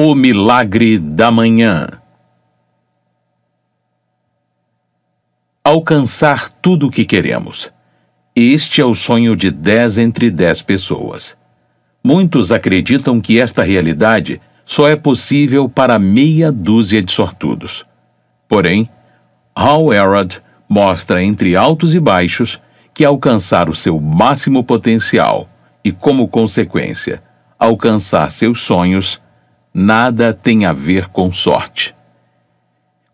O Milagre da Manhã. Alcançar tudo o que queremos. Este é o sonho de 10 entre 10 pessoas. Muitos acreditam que esta realidade só é possível para meia dúzia de sortudos. Porém, Hal Erard mostra entre altos e baixos que alcançar o seu máximo potencial e, como consequência, alcançar seus sonhos nada tem a ver com sorte.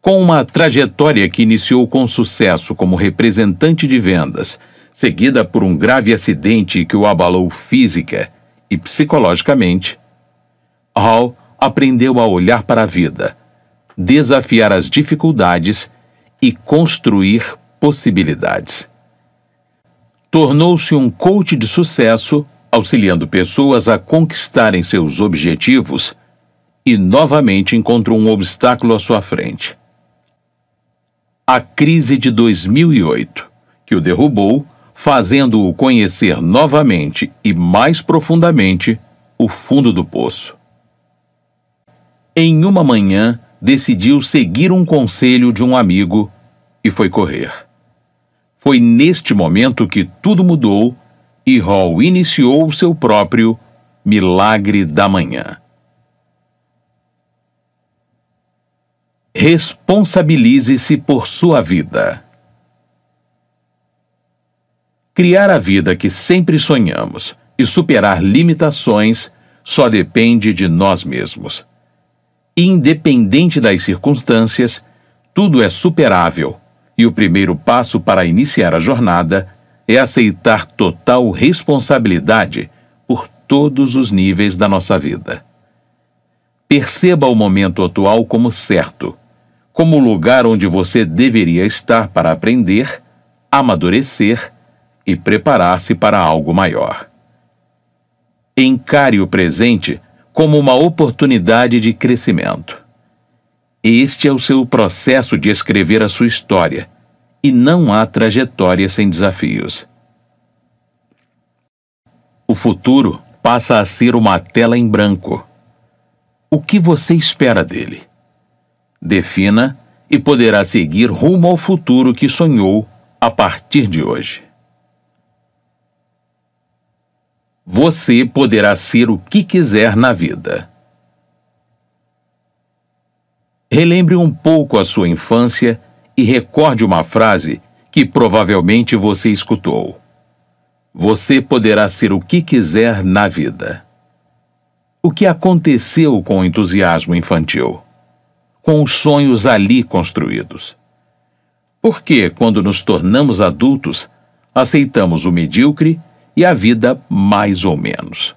Com uma trajetória que iniciou com sucesso como representante de vendas, seguida por um grave acidente que o abalou física e psicologicamente, Hall aprendeu a olhar para a vida, desafiar as dificuldades e construir possibilidades. Tornou-se um coach de sucesso, auxiliando pessoas a conquistarem seus objetivos e novamente encontrou um obstáculo à sua frente. A crise de 2008, que o derrubou, fazendo-o conhecer novamente e mais profundamente o fundo do poço. Em uma manhã, decidiu seguir um conselho de um amigo e foi correr. Foi neste momento que tudo mudou e Hall iniciou o seu próprio Milagre da Manhã. Responsabilize-se por sua vida. Criar a vida que sempre sonhamos e superar limitações só depende de nós mesmos. Independente das circunstâncias, tudo é superável e o primeiro passo para iniciar a jornada é aceitar total responsabilidade por todos os níveis da nossa vida. Perceba o momento atual como certo como o lugar onde você deveria estar para aprender, amadurecer e preparar-se para algo maior. Encare o presente como uma oportunidade de crescimento. Este é o seu processo de escrever a sua história, e não há trajetória sem desafios. O futuro passa a ser uma tela em branco. O que você espera dele? defina e poderá seguir rumo ao futuro que sonhou a partir de hoje. Você poderá ser o que quiser na vida. Relembre um pouco a sua infância e recorde uma frase que provavelmente você escutou. Você poderá ser o que quiser na vida. O que aconteceu com o entusiasmo infantil? com os sonhos ali construídos. Por que, quando nos tornamos adultos, aceitamos o medíocre e a vida mais ou menos?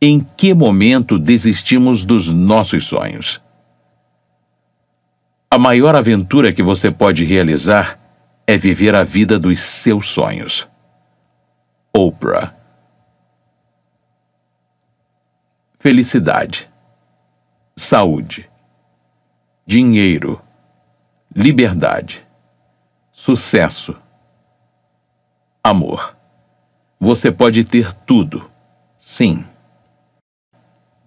Em que momento desistimos dos nossos sonhos? A maior aventura que você pode realizar é viver a vida dos seus sonhos. Oprah Felicidade, saúde, dinheiro, liberdade, sucesso, amor. Você pode ter tudo, sim.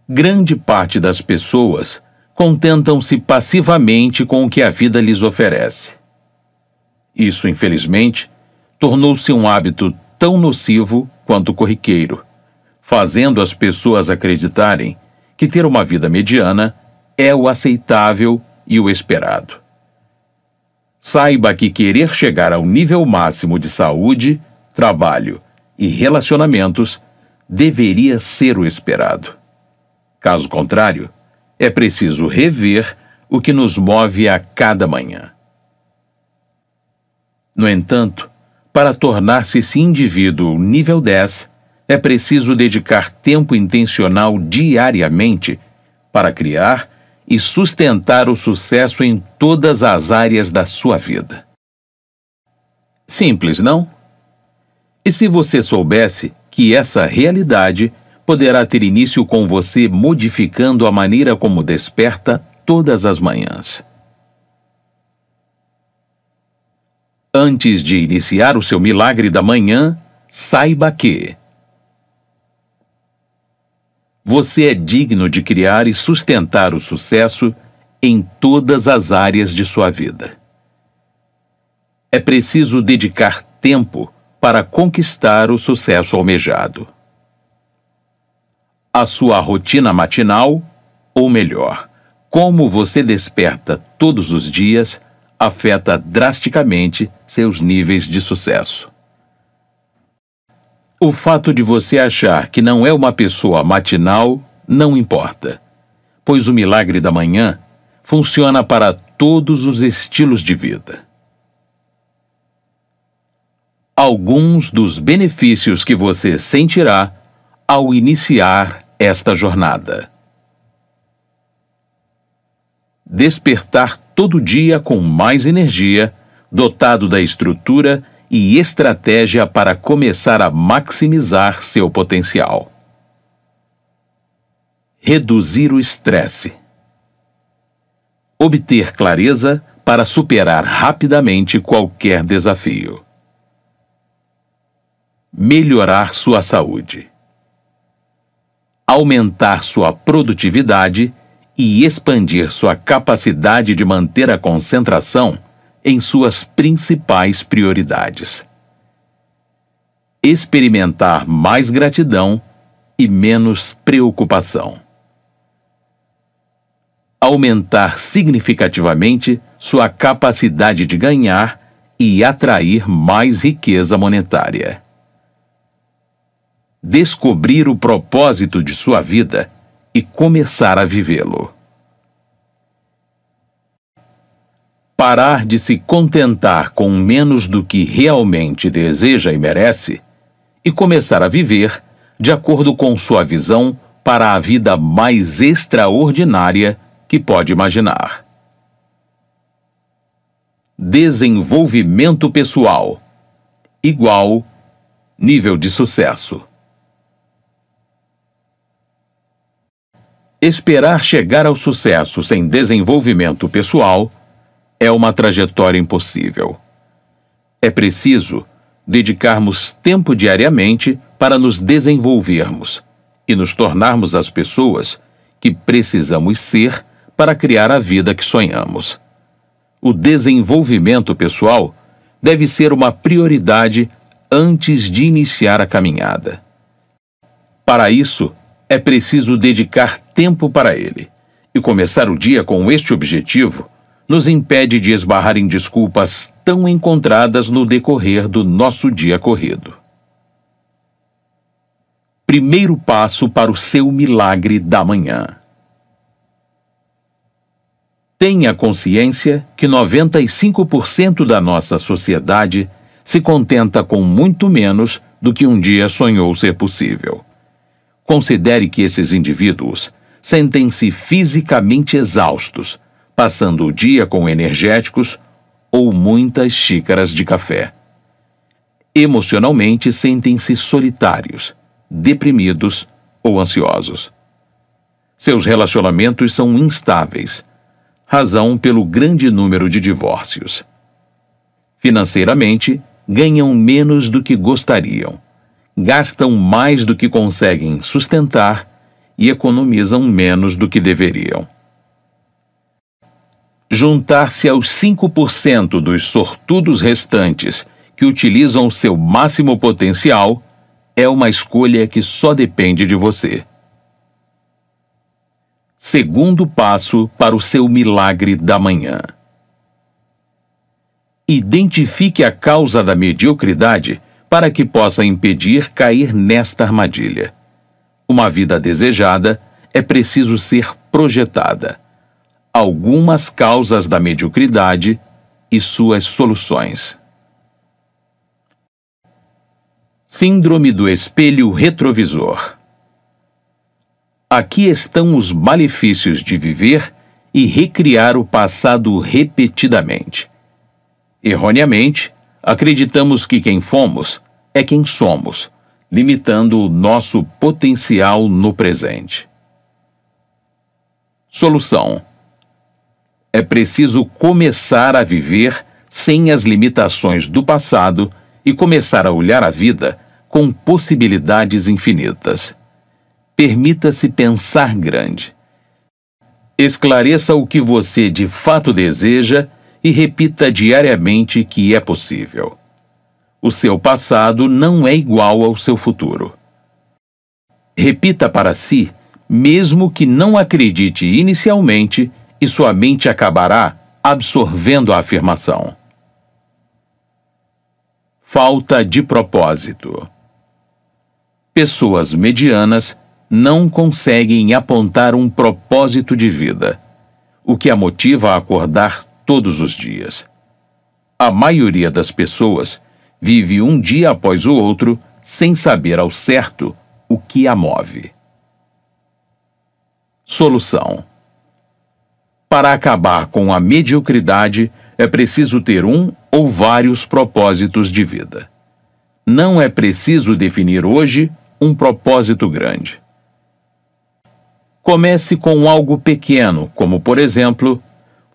Grande parte das pessoas contentam-se passivamente com o que a vida lhes oferece. Isso, infelizmente, tornou-se um hábito tão nocivo quanto corriqueiro, fazendo as pessoas acreditarem que ter uma vida mediana é o aceitável e o esperado. Saiba que querer chegar ao nível máximo de saúde, trabalho e relacionamentos deveria ser o esperado. Caso contrário, é preciso rever o que nos move a cada manhã. No entanto, para tornar-se esse indivíduo nível 10, é preciso dedicar tempo intencional diariamente para criar e sustentar o sucesso em todas as áreas da sua vida. Simples, não? E se você soubesse que essa realidade poderá ter início com você modificando a maneira como desperta todas as manhãs? Antes de iniciar o seu milagre da manhã, saiba que você é digno de criar e sustentar o sucesso em todas as áreas de sua vida. É preciso dedicar tempo para conquistar o sucesso almejado. A sua rotina matinal, ou melhor, como você desperta todos os dias, afeta drasticamente seus níveis de sucesso. O fato de você achar que não é uma pessoa matinal não importa, pois o milagre da manhã funciona para todos os estilos de vida. Alguns dos benefícios que você sentirá ao iniciar esta jornada. Despertar todo dia com mais energia, dotado da estrutura e estratégia para começar a maximizar seu potencial. Reduzir o estresse. Obter clareza para superar rapidamente qualquer desafio. Melhorar sua saúde. Aumentar sua produtividade e expandir sua capacidade de manter a concentração em suas principais prioridades. Experimentar mais gratidão e menos preocupação. Aumentar significativamente sua capacidade de ganhar e atrair mais riqueza monetária. Descobrir o propósito de sua vida e começar a vivê-lo. parar de se contentar com menos do que realmente deseja e merece e começar a viver de acordo com sua visão para a vida mais extraordinária que pode imaginar. Desenvolvimento pessoal igual nível de sucesso. Esperar chegar ao sucesso sem desenvolvimento pessoal é uma trajetória impossível. É preciso dedicarmos tempo diariamente para nos desenvolvermos e nos tornarmos as pessoas que precisamos ser para criar a vida que sonhamos. O desenvolvimento pessoal deve ser uma prioridade antes de iniciar a caminhada. Para isso, é preciso dedicar tempo para ele e começar o dia com este objetivo nos impede de esbarrar em desculpas tão encontradas no decorrer do nosso dia corrido. Primeiro passo para o seu milagre da manhã. Tenha consciência que 95% da nossa sociedade se contenta com muito menos do que um dia sonhou ser possível. Considere que esses indivíduos sentem-se fisicamente exaustos, passando o dia com energéticos ou muitas xícaras de café. Emocionalmente, sentem-se solitários, deprimidos ou ansiosos. Seus relacionamentos são instáveis, razão pelo grande número de divórcios. Financeiramente, ganham menos do que gostariam, gastam mais do que conseguem sustentar e economizam menos do que deveriam juntar-se aos 5% dos sortudos restantes que utilizam seu máximo potencial é uma escolha que só depende de você. Segundo passo para o seu milagre da manhã. Identifique a causa da mediocridade para que possa impedir cair nesta armadilha. Uma vida desejada é preciso ser projetada algumas causas da mediocridade e suas soluções. Síndrome do espelho retrovisor. Aqui estão os malefícios de viver e recriar o passado repetidamente. Erroneamente, acreditamos que quem fomos é quem somos, limitando o nosso potencial no presente. Solução é preciso começar a viver sem as limitações do passado e começar a olhar a vida com possibilidades infinitas. Permita-se pensar grande. Esclareça o que você de fato deseja e repita diariamente que é possível. O seu passado não é igual ao seu futuro. Repita para si, mesmo que não acredite inicialmente, e sua mente acabará absorvendo a afirmação. Falta de propósito. Pessoas medianas não conseguem apontar um propósito de vida, o que a motiva a acordar todos os dias. A maioria das pessoas vive um dia após o outro sem saber ao certo o que a move. Solução para acabar com a mediocridade, é preciso ter um ou vários propósitos de vida. Não é preciso definir hoje um propósito grande. Comece com algo pequeno, como por exemplo,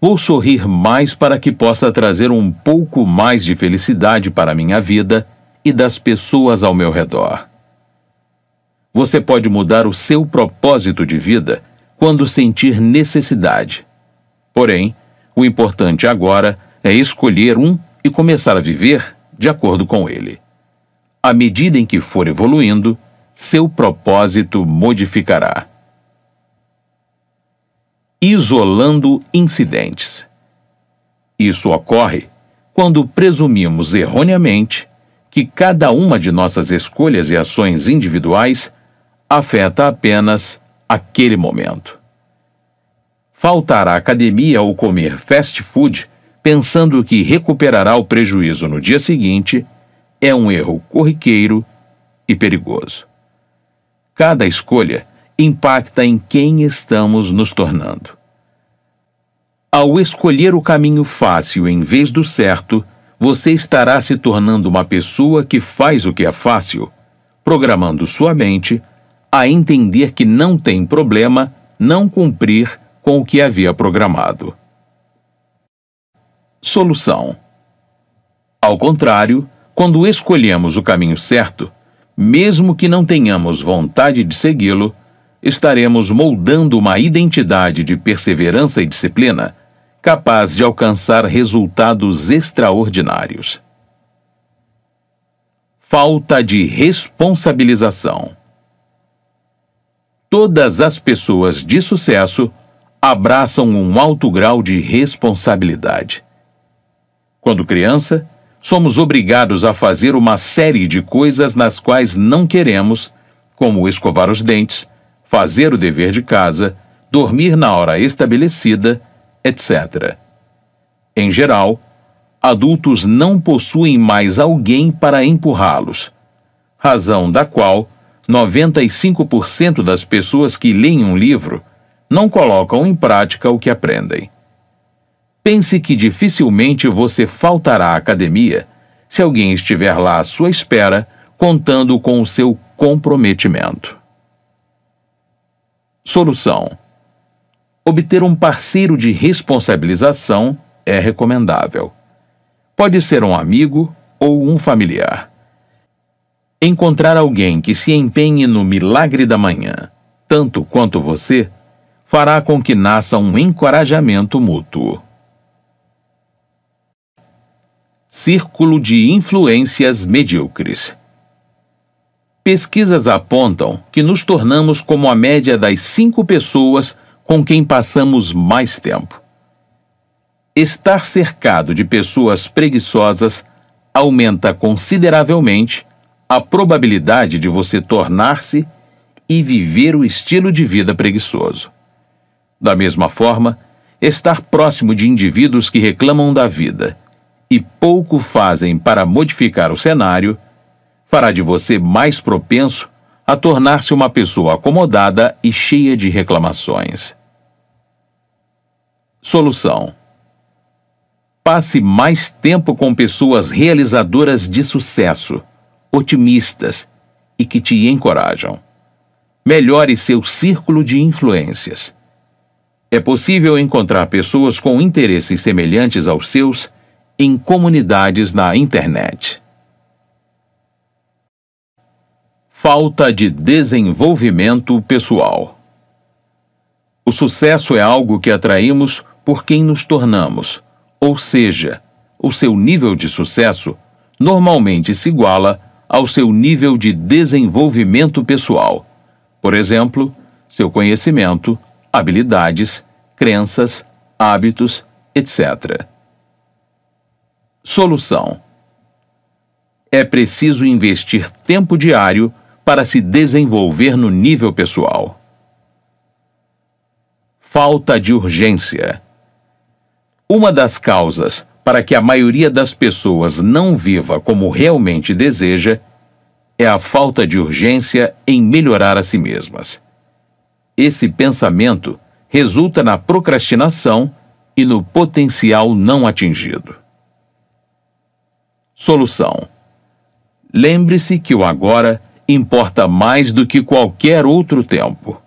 vou sorrir mais para que possa trazer um pouco mais de felicidade para minha vida e das pessoas ao meu redor. Você pode mudar o seu propósito de vida quando sentir necessidade Porém, o importante agora é escolher um e começar a viver de acordo com ele. À medida em que for evoluindo, seu propósito modificará. Isolando incidentes. Isso ocorre quando presumimos erroneamente que cada uma de nossas escolhas e ações individuais afeta apenas aquele momento faltar à academia ou comer fast food pensando que recuperará o prejuízo no dia seguinte é um erro corriqueiro e perigoso. Cada escolha impacta em quem estamos nos tornando. Ao escolher o caminho fácil em vez do certo, você estará se tornando uma pessoa que faz o que é fácil, programando sua mente a entender que não tem problema não cumprir com o que havia programado. Solução: Ao contrário, quando escolhemos o caminho certo, mesmo que não tenhamos vontade de segui-lo, estaremos moldando uma identidade de perseverança e disciplina capaz de alcançar resultados extraordinários. Falta de responsabilização. Todas as pessoas de sucesso abraçam um alto grau de responsabilidade. Quando criança, somos obrigados a fazer uma série de coisas nas quais não queremos, como escovar os dentes, fazer o dever de casa, dormir na hora estabelecida, etc. Em geral, adultos não possuem mais alguém para empurrá-los, razão da qual 95% das pessoas que leem um livro não colocam em prática o que aprendem. Pense que dificilmente você faltará à academia se alguém estiver lá à sua espera, contando com o seu comprometimento. Solução: Obter um parceiro de responsabilização é recomendável. Pode ser um amigo ou um familiar. Encontrar alguém que se empenhe no milagre da manhã, tanto quanto você, fará com que nasça um encorajamento mútuo. Círculo de influências medíocres. Pesquisas apontam que nos tornamos como a média das cinco pessoas com quem passamos mais tempo. Estar cercado de pessoas preguiçosas aumenta consideravelmente a probabilidade de você tornar-se e viver o estilo de vida preguiçoso. Da mesma forma, estar próximo de indivíduos que reclamam da vida e pouco fazem para modificar o cenário fará de você mais propenso a tornar-se uma pessoa acomodada e cheia de reclamações. Solução: Passe mais tempo com pessoas realizadoras de sucesso, otimistas e que te encorajam. Melhore seu círculo de influências é possível encontrar pessoas com interesses semelhantes aos seus em comunidades na internet. Falta de desenvolvimento pessoal. O sucesso é algo que atraímos por quem nos tornamos, ou seja, o seu nível de sucesso normalmente se iguala ao seu nível de desenvolvimento pessoal. Por exemplo, seu conhecimento, habilidades, crenças, hábitos, etc. Solução: É preciso investir tempo diário para se desenvolver no nível pessoal. Falta de urgência. Uma das causas para que a maioria das pessoas não viva como realmente deseja é a falta de urgência em melhorar a si mesmas. Esse pensamento resulta na procrastinação e no potencial não atingido. Solução: Lembre-se que o agora importa mais do que qualquer outro tempo.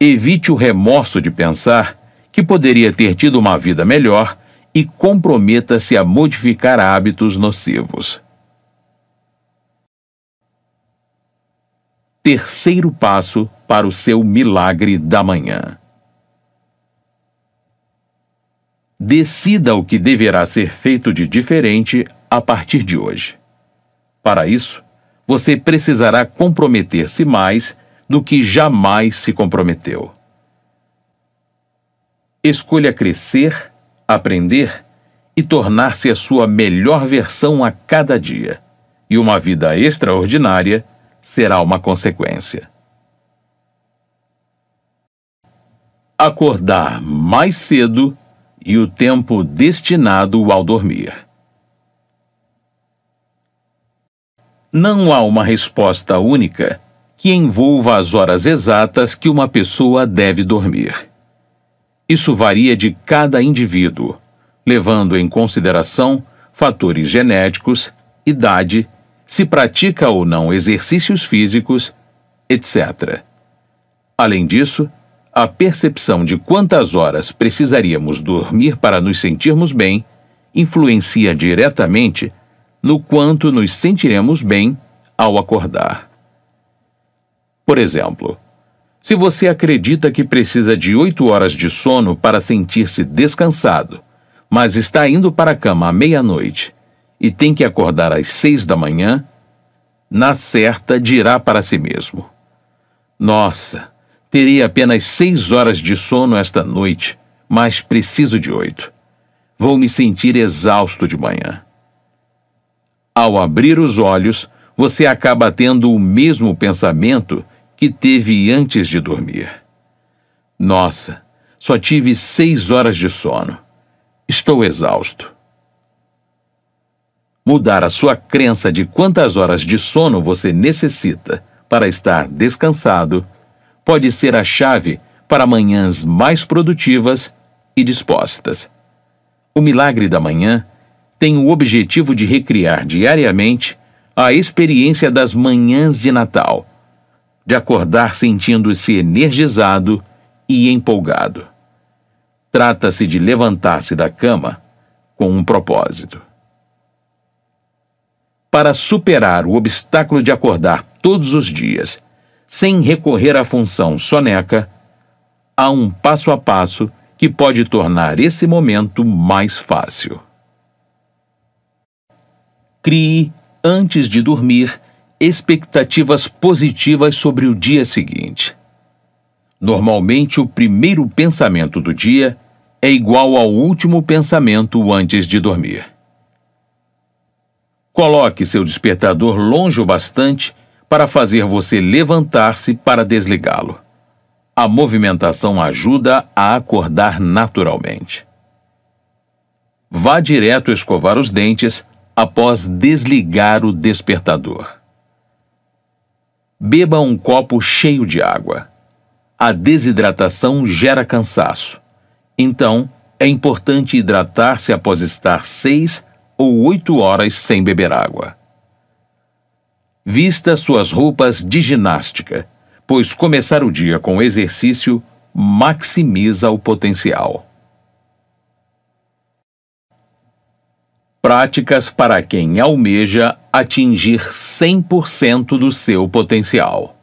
Evite o remorso de pensar que poderia ter tido uma vida melhor e comprometa-se a modificar hábitos nocivos. terceiro passo para o seu milagre da manhã. Decida o que deverá ser feito de diferente a partir de hoje. Para isso, você precisará comprometer-se mais do que jamais se comprometeu. Escolha crescer, aprender e tornar-se a sua melhor versão a cada dia, e uma vida extraordinária será uma consequência. Acordar mais cedo e o tempo destinado ao dormir. Não há uma resposta única que envolva as horas exatas que uma pessoa deve dormir. Isso varia de cada indivíduo, levando em consideração fatores genéticos, idade, se pratica ou não exercícios físicos, etc. Além disso, a percepção de quantas horas precisaríamos dormir para nos sentirmos bem influencia diretamente no quanto nos sentiremos bem ao acordar. Por exemplo, se você acredita que precisa de oito horas de sono para sentir-se descansado, mas está indo para a cama à meia-noite e tem que acordar às seis da manhã, na certa dirá para si mesmo: Nossa, terei apenas seis horas de sono esta noite, mas preciso de oito. Vou me sentir exausto de manhã. Ao abrir os olhos, você acaba tendo o mesmo pensamento que teve antes de dormir. Nossa, só tive seis horas de sono. Estou exausto mudar a sua crença de quantas horas de sono você necessita para estar descansado pode ser a chave para manhãs mais produtivas e dispostas. O milagre da manhã tem o objetivo de recriar diariamente a experiência das manhãs de Natal, de acordar sentindo-se energizado e empolgado. Trata-se de levantar-se da cama com um propósito para superar o obstáculo de acordar todos os dias, sem recorrer à função soneca, há um passo a passo que pode tornar esse momento mais fácil. Crie, antes de dormir, expectativas positivas sobre o dia seguinte. Normalmente, o primeiro pensamento do dia é igual ao último pensamento antes de dormir. Coloque seu despertador longe o bastante para fazer você levantar-se para desligá-lo. A movimentação ajuda a acordar naturalmente. Vá direto escovar os dentes após desligar o despertador. Beba um copo cheio de água. A desidratação gera cansaço. Então, é importante hidratar-se após estar seis ou oito horas sem beber água. Vista suas roupas de ginástica, pois começar o dia com exercício maximiza o potencial. Práticas para quem almeja atingir 100% do seu potencial.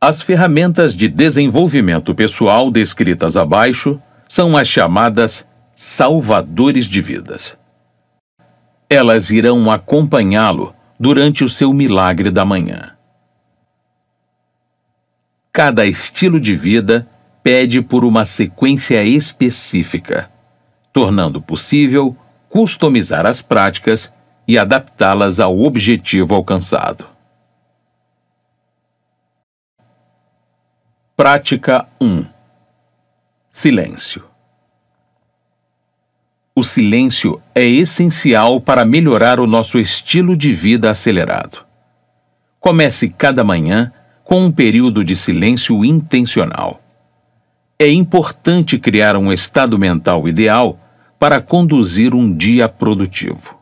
As ferramentas de desenvolvimento pessoal descritas abaixo são as chamadas salvadores de vidas. Elas irão acompanhá-lo durante o seu milagre da manhã. Cada estilo de vida pede por uma sequência específica, tornando possível customizar as práticas e adaptá-las ao objetivo alcançado. Prática 1 Silêncio o silêncio é essencial para melhorar o nosso estilo de vida acelerado. Comece cada manhã com um período de silêncio intencional. É importante criar um estado mental ideal para conduzir um dia produtivo.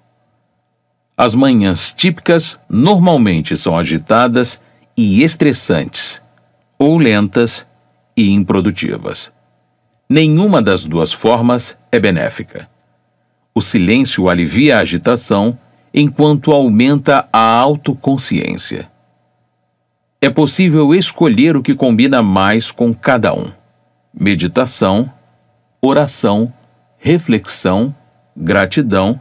As manhãs típicas normalmente são agitadas e estressantes, ou lentas e improdutivas. Nenhuma das duas formas é benéfica. O silêncio alivia a agitação, enquanto aumenta a autoconsciência. É possível escolher o que combina mais com cada um: meditação, oração, reflexão, gratidão,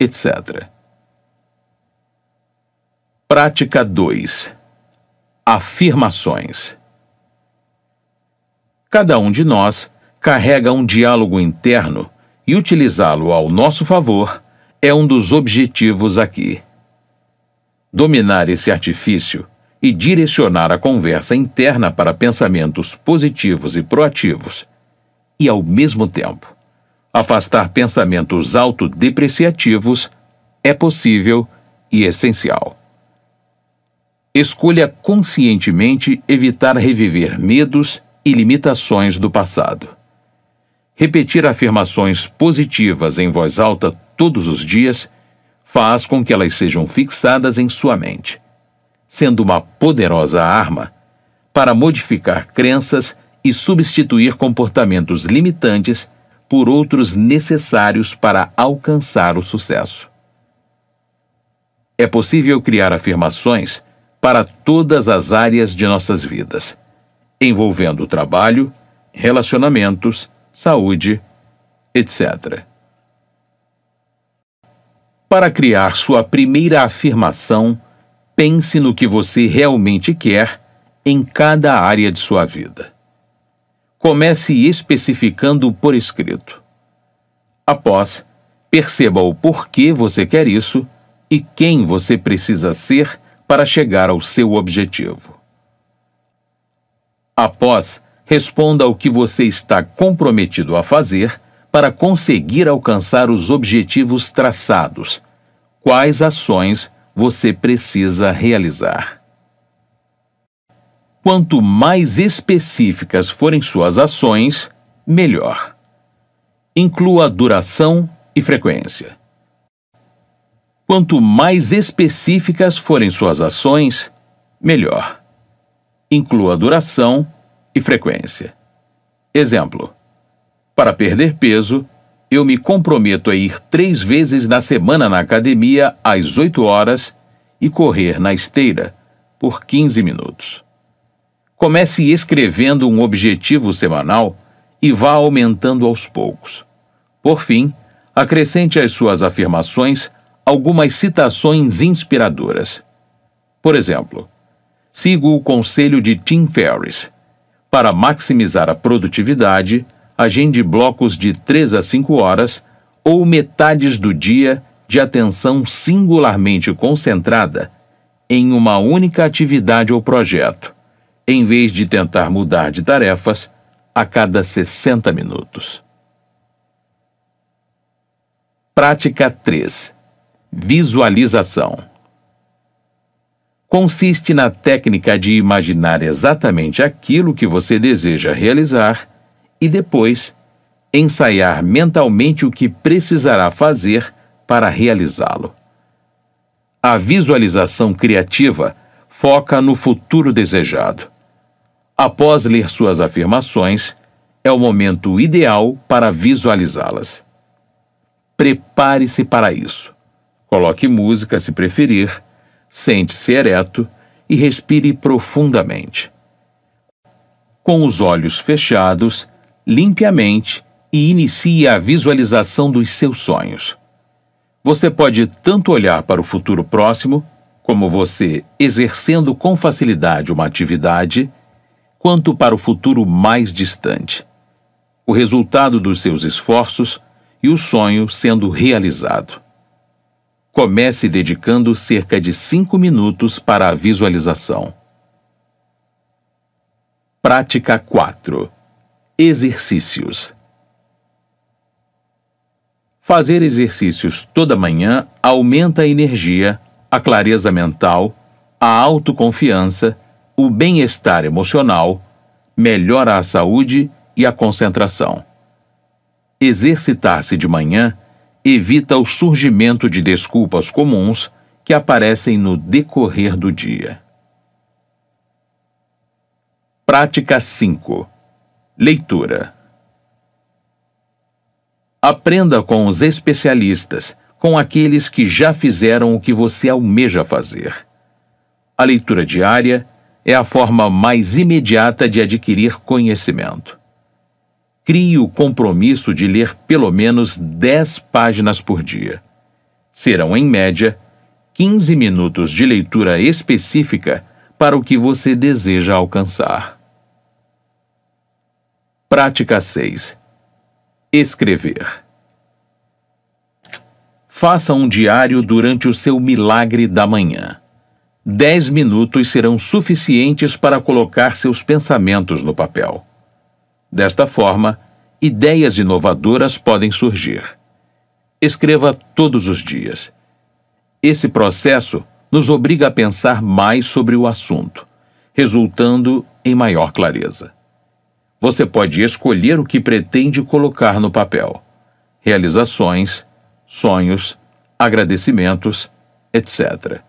etc. Prática 2 Afirmações Cada um de nós carrega um diálogo interno e utilizá-lo ao nosso favor é um dos objetivos aqui. Dominar esse artifício e direcionar a conversa interna para pensamentos positivos e proativos, e, ao mesmo tempo, afastar pensamentos autodepreciativos é possível e essencial. Escolha conscientemente evitar reviver medos e limitações do passado. Repetir afirmações positivas em voz alta todos os dias faz com que elas sejam fixadas em sua mente, sendo uma poderosa arma para modificar crenças e substituir comportamentos limitantes por outros necessários para alcançar o sucesso. É possível criar afirmações para todas as áreas de nossas vidas, envolvendo trabalho, relacionamentos, saúde, etc. Para criar sua primeira afirmação, pense no que você realmente quer em cada área de sua vida. Comece especificando por escrito. Após, perceba o porquê você quer isso e quem você precisa ser para chegar ao seu objetivo. Após, responda ao que você está comprometido a fazer para conseguir alcançar os objetivos traçados. Quais ações você precisa realizar? Quanto mais específicas forem suas ações, melhor. Inclua duração e frequência. Quanto mais específicas forem suas ações, melhor. Inclua duração e e frequência. Exemplo: Para perder peso, eu me comprometo a ir três vezes na semana na academia às 8 horas e correr na esteira por 15 minutos. Comece escrevendo um objetivo semanal e vá aumentando aos poucos. Por fim, acrescente às suas afirmações algumas citações inspiradoras. Por exemplo, sigo o conselho de Tim Ferriss para maximizar a produtividade, agende blocos de 3 a 5 horas ou metades do dia de atenção singularmente concentrada em uma única atividade ou projeto, em vez de tentar mudar de tarefas a cada 60 minutos. Prática 3 Visualização consiste na técnica de imaginar exatamente aquilo que você deseja realizar e depois ensaiar mentalmente o que precisará fazer para realizá-lo. A visualização criativa foca no futuro desejado. Após ler suas afirmações, é o momento ideal para visualizá-las. Prepare-se para isso. Coloque música, se preferir, Sente-se ereto e respire profundamente. Com os olhos fechados, limpe a mente e inicie a visualização dos seus sonhos. Você pode tanto olhar para o futuro próximo, como você exercendo com facilidade uma atividade, quanto para o futuro mais distante. O resultado dos seus esforços e o sonho sendo realizado comece dedicando cerca de 5 minutos para a visualização. Prática 4 Exercícios Fazer exercícios toda manhã aumenta a energia, a clareza mental, a autoconfiança, o bem-estar emocional, melhora a saúde e a concentração. Exercitar-se de manhã evita o surgimento de desculpas comuns que aparecem no decorrer do dia. Prática 5 Leitura Aprenda com os especialistas, com aqueles que já fizeram o que você almeja fazer. A leitura diária é a forma mais imediata de adquirir conhecimento crie o compromisso de ler pelo menos 10 páginas por dia. Serão, em média, 15 minutos de leitura específica para o que você deseja alcançar. Prática 6 Escrever Faça um diário durante o seu milagre da manhã. Dez minutos serão suficientes para colocar seus pensamentos no papel. Desta forma, ideias inovadoras podem surgir. Escreva todos os dias. Esse processo nos obriga a pensar mais sobre o assunto, resultando em maior clareza. Você pode escolher o que pretende colocar no papel: realizações, sonhos, agradecimentos, etc.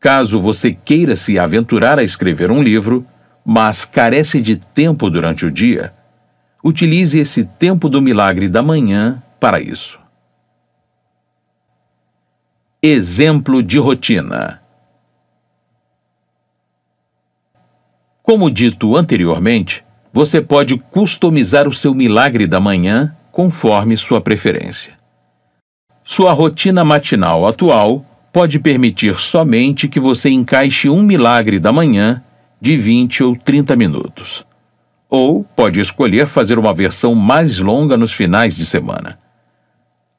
Caso você queira se aventurar a escrever um livro, mas carece de tempo durante o dia, Utilize esse tempo do milagre da manhã para isso. Exemplo de rotina. Como dito anteriormente, você pode customizar o seu milagre da manhã conforme sua preferência. Sua rotina matinal atual pode permitir somente que você encaixe um milagre da manhã de 20 ou 30 minutos ou pode escolher fazer uma versão mais longa nos finais de semana.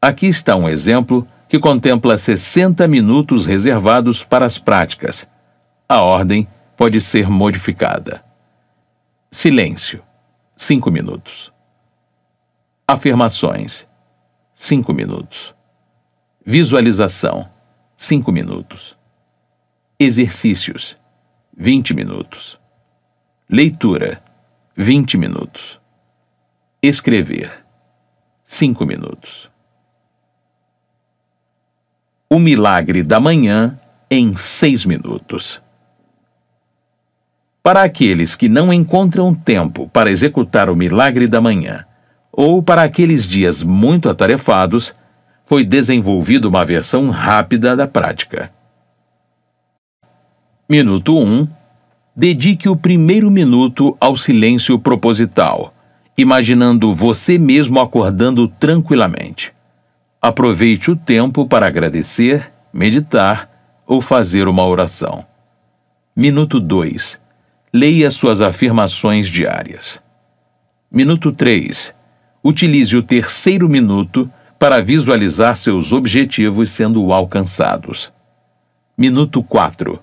Aqui está um exemplo que contempla 60 minutos reservados para as práticas. A ordem pode ser modificada. Silêncio 5 minutos. Afirmações 5 minutos. Visualização 5 minutos. Exercícios 20 minutos. Leitura 20 minutos. Escrever, 5 minutos. O milagre da manhã em 6 minutos. Para aqueles que não encontram tempo para executar o milagre da manhã, ou para aqueles dias muito atarefados, foi desenvolvida uma versão rápida da prática. Minuto 1 dedique o primeiro minuto ao silêncio proposital, imaginando você mesmo acordando tranquilamente. Aproveite o tempo para agradecer, meditar ou fazer uma oração. Minuto 2. Leia suas afirmações diárias. Minuto 3. Utilize o terceiro minuto para visualizar seus objetivos sendo alcançados. Minuto 4.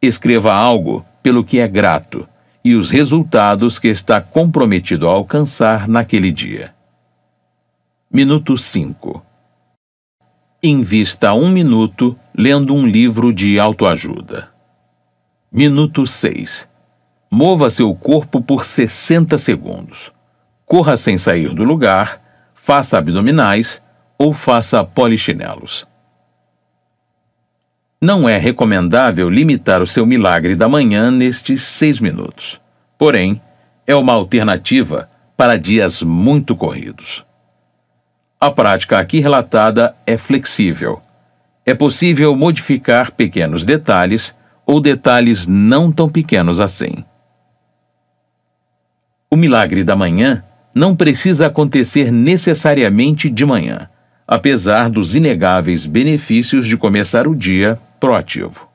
Escreva algo pelo que é grato e os resultados que está comprometido a alcançar naquele dia. Minuto 5 Invista um minuto lendo um livro de autoajuda. Minuto 6 Mova seu corpo por 60 segundos. Corra sem sair do lugar, faça abdominais ou faça polichinelos não é recomendável limitar o seu milagre da manhã nestes seis minutos. Porém, é uma alternativa para dias muito corridos. A prática aqui relatada é flexível. É possível modificar pequenos detalhes ou detalhes não tão pequenos assim. O milagre da manhã não precisa acontecer necessariamente de manhã, apesar dos inegáveis benefícios de começar o dia proativo.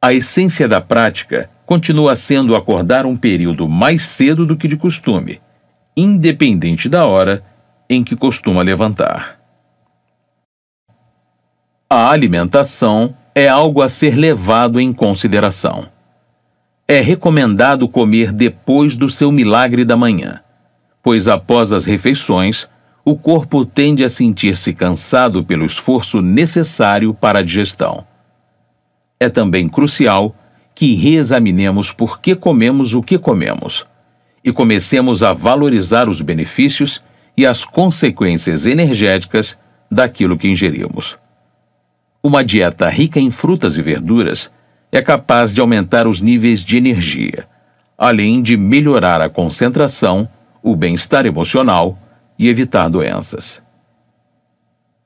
A essência da prática continua sendo acordar um período mais cedo do que de costume, independente da hora em que costuma levantar. A alimentação é algo a ser levado em consideração. É recomendado comer depois do seu milagre da manhã, pois após as refeições o corpo tende a sentir-se cansado pelo esforço necessário para a digestão. É também crucial que reexaminemos por que comemos o que comemos e comecemos a valorizar os benefícios e as consequências energéticas daquilo que ingerimos. Uma dieta rica em frutas e verduras é capaz de aumentar os níveis de energia, além de melhorar a concentração, o bem-estar emocional e evitar doenças.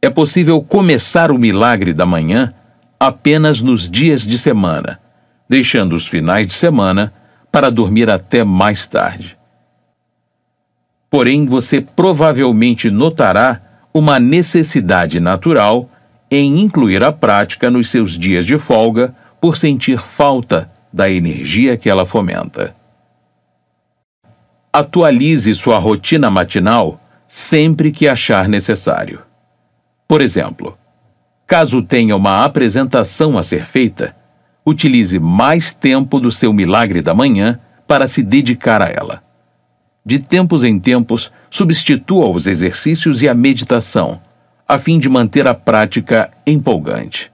É possível começar o milagre da manhã apenas nos dias de semana, deixando os finais de semana para dormir até mais tarde. Porém, você provavelmente notará uma necessidade natural em incluir a prática nos seus dias de folga por sentir falta da energia que ela fomenta. Atualize sua rotina matinal sempre que achar necessário. Por exemplo, caso tenha uma apresentação a ser feita, utilize mais tempo do seu milagre da manhã para se dedicar a ela. De tempos em tempos, substitua os exercícios e a meditação, a fim de manter a prática empolgante.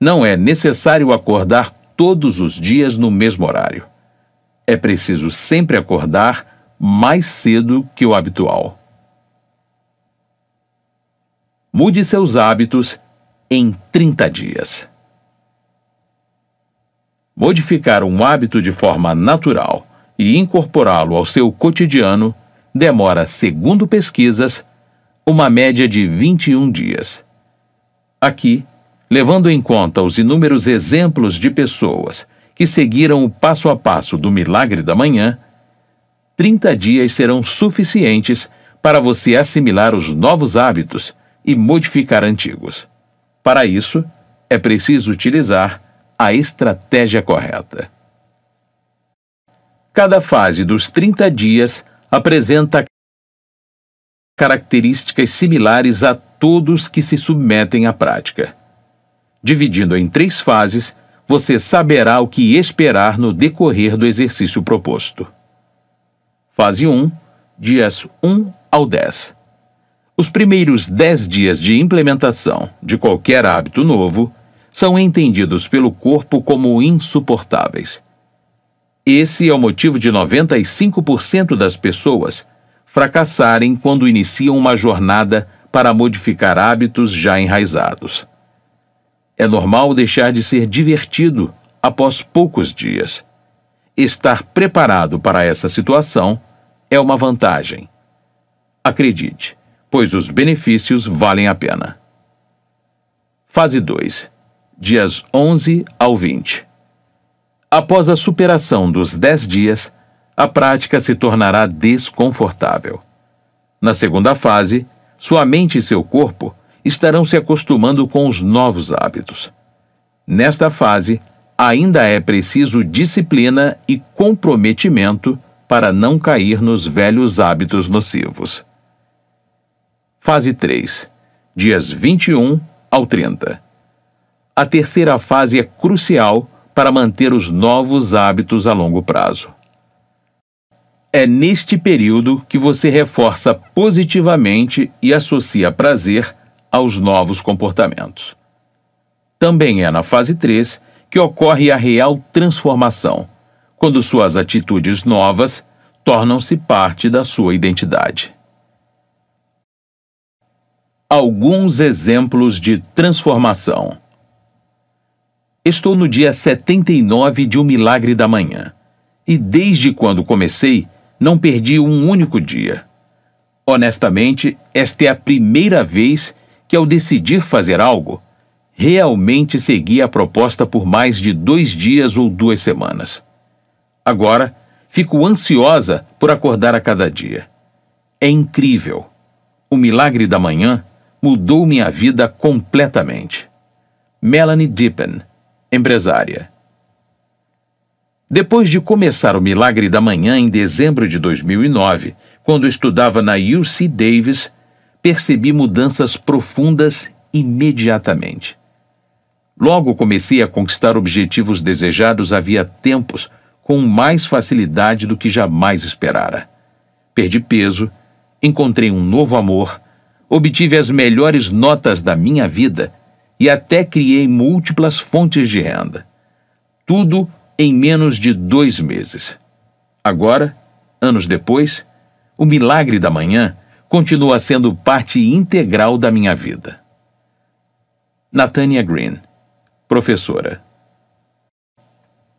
Não é necessário acordar todos os dias no mesmo horário. É preciso sempre acordar mais cedo que o habitual. Mude seus hábitos em 30 dias. Modificar um hábito de forma natural e incorporá-lo ao seu cotidiano demora, segundo pesquisas, uma média de 21 dias. Aqui, levando em conta os inúmeros exemplos de pessoas que seguiram o passo a passo do milagre da manhã, 30 dias serão suficientes para você assimilar os novos hábitos e modificar antigos. Para isso, é preciso utilizar a estratégia correta. Cada fase dos 30 dias apresenta características similares a todos que se submetem à prática. Dividindo em três fases, você saberá o que esperar no decorrer do exercício proposto. Fase 1, dias 1 ao 10. Os primeiros 10 dias de implementação de qualquer hábito novo são entendidos pelo corpo como insuportáveis. Esse é o motivo de 95% das pessoas fracassarem quando iniciam uma jornada para modificar hábitos já enraizados. É normal deixar de ser divertido após poucos dias. Estar preparado para essa situação é uma vantagem. Acredite, pois os benefícios valem a pena. Fase 2 Dias 11 ao 20 Após a superação dos 10 dias, a prática se tornará desconfortável. Na segunda fase, sua mente e seu corpo estarão se acostumando com os novos hábitos. Nesta fase, ainda é preciso disciplina e comprometimento para não cair nos velhos hábitos nocivos. Fase 3, dias 21 ao 30. A terceira fase é crucial para manter os novos hábitos a longo prazo. É neste período que você reforça positivamente e associa prazer aos novos comportamentos. Também é na fase 3 que ocorre a real transformação, quando suas atitudes novas tornam-se parte da sua identidade. Alguns exemplos de transformação. Estou no dia 79 de um milagre da manhã, e desde quando comecei, não perdi um único dia. Honestamente, esta é a primeira vez que, ao decidir fazer algo, realmente segui a proposta por mais de dois dias ou duas semanas. Agora, fico ansiosa por acordar a cada dia. É incrível. O milagre da manhã mudou minha vida completamente. Melanie Dippen, empresária. Depois de começar o Milagre da Manhã em dezembro de 2009, quando estudava na UC Davis, percebi mudanças profundas imediatamente. Logo comecei a conquistar objetivos desejados havia tempos com mais facilidade do que jamais esperara. Perdi peso, encontrei um novo amor obtive as melhores notas da minha vida e até criei múltiplas fontes de renda. Tudo em menos de dois meses. Agora, anos depois, o milagre da manhã continua sendo parte integral da minha vida. Natânia Green, professora.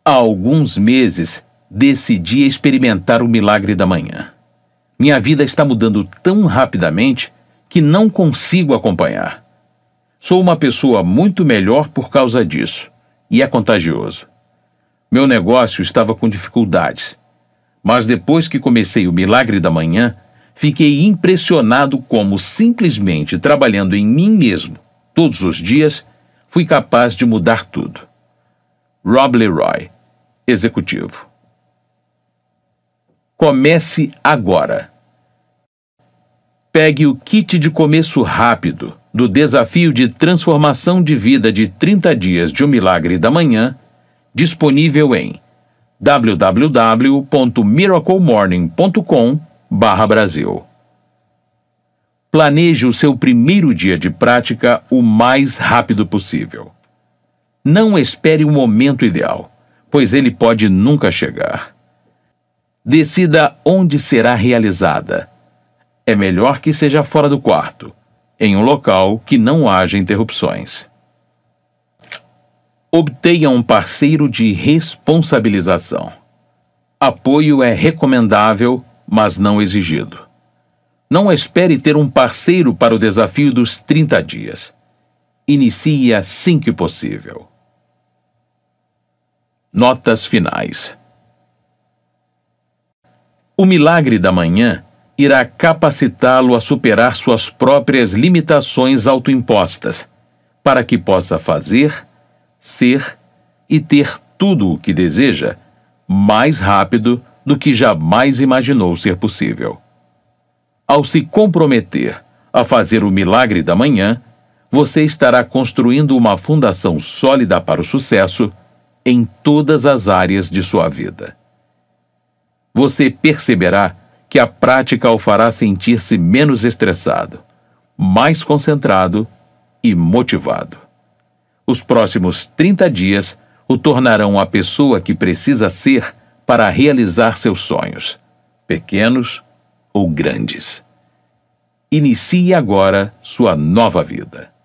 Há alguns meses decidi experimentar o milagre da manhã. Minha vida está mudando tão rapidamente que não consigo acompanhar. Sou uma pessoa muito melhor por causa disso, e é contagioso. Meu negócio estava com dificuldades, mas depois que comecei o milagre da manhã, fiquei impressionado como simplesmente trabalhando em mim mesmo, todos os dias, fui capaz de mudar tudo. Rob Leroy, executivo. Comece agora pegue o kit de começo rápido do desafio de transformação de vida de 30 dias de um milagre da manhã, disponível em www.miraclemorning.com/brasil. Planeje o seu primeiro dia de prática o mais rápido possível. Não espere o momento ideal, pois ele pode nunca chegar. Decida onde será realizada é melhor que seja fora do quarto, em um local que não haja interrupções. Obtenha um parceiro de responsabilização. Apoio é recomendável, mas não exigido. Não espere ter um parceiro para o desafio dos 30 dias. Inicie assim que possível. Notas finais. O milagre da manhã irá capacitá-lo a superar suas próprias limitações autoimpostas, para que possa fazer, ser e ter tudo o que deseja mais rápido do que jamais imaginou ser possível. Ao se comprometer a fazer o milagre da manhã, você estará construindo uma fundação sólida para o sucesso em todas as áreas de sua vida. Você perceberá que a prática o fará sentir-se menos estressado, mais concentrado e motivado. Os próximos 30 dias o tornarão a pessoa que precisa ser para realizar seus sonhos, pequenos ou grandes. Inicie agora sua nova vida.